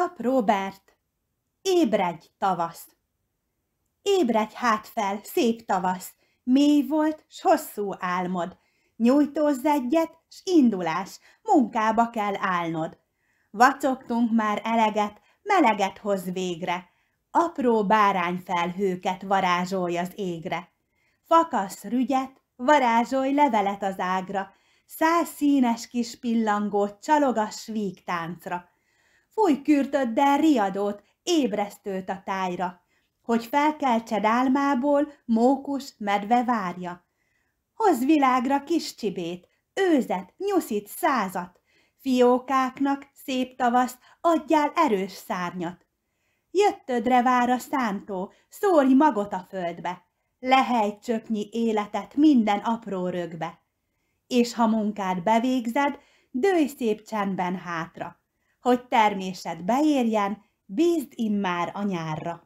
Pap Robert, ébredj tavasz! Ébredj hát fel, szép tavasz, mély volt, s hosszú álmod. Nyújtózz egyet, s indulás, munkába kell állnod. Vacogtunk már eleget, meleget hoz végre. Apró bárányfelhőket varázsolj az égre. Fakasz rügyet, varázsolj levelet az ágra, száz színes kis pillangót csalogass vígtáncra fúj de riadót, ébresztőt a tájra, hogy felkeltsed álmából, mókus medve várja. Hozz világra kis csibét, őzet, nyuszit százat, fiókáknak szép tavaszt adjál erős szárnyat. Jöttödre vár a szántó, szórj magot a földbe, lehely csöpnyi életet minden apró rögbe. És ha munkát bevégzed, dőj szép csendben hátra hogy termésed beérjen, bízd immár a nyárra.